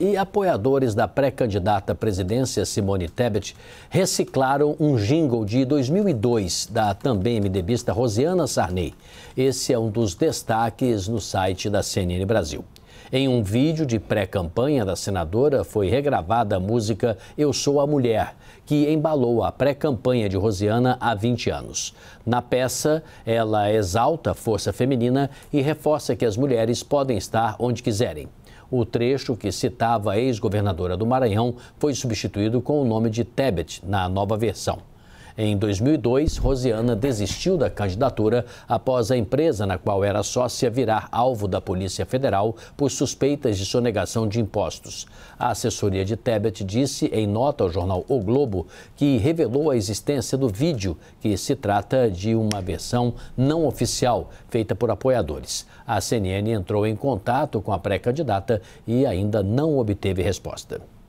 e apoiadores da pré-candidata à presidência Simone Tebet reciclaram um jingle de 2002 da também MDBista Rosiana Sarney. Esse é um dos destaques no site da CNN Brasil. Em um vídeo de pré-campanha da senadora foi regravada a música Eu Sou a Mulher, que embalou a pré-campanha de Rosiana há 20 anos. Na peça, ela exalta a força feminina e reforça que as mulheres podem estar onde quiserem. O trecho que citava a ex-governadora do Maranhão foi substituído com o nome de Tebet na nova versão. Em 2002, Rosiana desistiu da candidatura após a empresa na qual era sócia virar alvo da Polícia Federal por suspeitas de sonegação de impostos. A assessoria de Tebet disse em nota ao jornal O Globo que revelou a existência do vídeo, que se trata de uma versão não oficial feita por apoiadores. A CNN entrou em contato com a pré-candidata e ainda não obteve resposta.